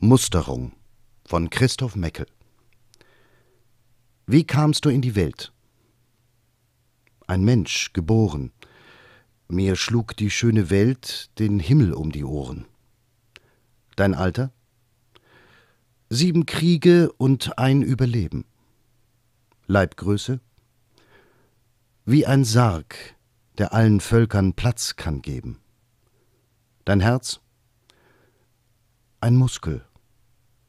Musterung von Christoph Meckel. Wie kamst du in die Welt? Ein Mensch, geboren. Mir schlug die schöne Welt den Himmel um die Ohren. Dein Alter? Sieben Kriege und ein Überleben. Leibgröße? Wie ein Sarg, der allen Völkern Platz kann geben. Dein Herz? Ein Muskel,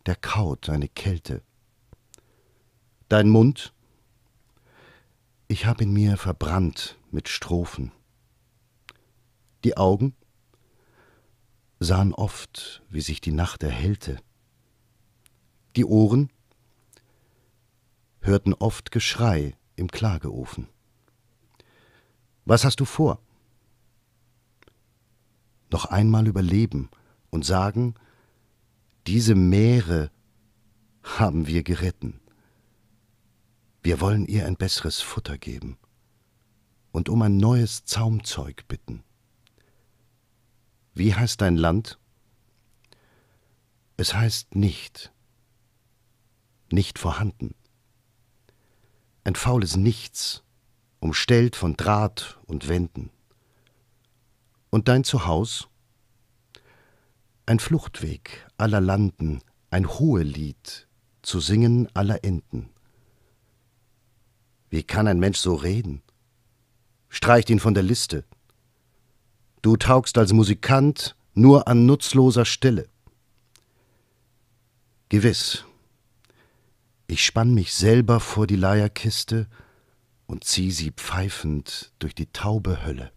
der kaut, eine Kälte. Dein Mund? Ich hab ihn mir verbrannt mit Strophen. Die Augen? Sahen oft, wie sich die Nacht erhellte. Die Ohren? Hörten oft Geschrei im Klageofen. Was hast du vor? Noch einmal überleben und sagen, diese Meere haben wir geritten. Wir wollen ihr ein besseres Futter geben und um ein neues Zaumzeug bitten. Wie heißt dein Land? Es heißt nicht. Nicht vorhanden. Ein faules Nichts, umstellt von Draht und Wänden. Und dein Zuhause? ein Fluchtweg aller Landen, ein Hohelied, zu singen aller Enden. Wie kann ein Mensch so reden? Streicht ihn von der Liste. Du taugst als Musikant nur an nutzloser Stille. Gewiss, ich spann mich selber vor die Leierkiste und zieh sie pfeifend durch die taube Hölle.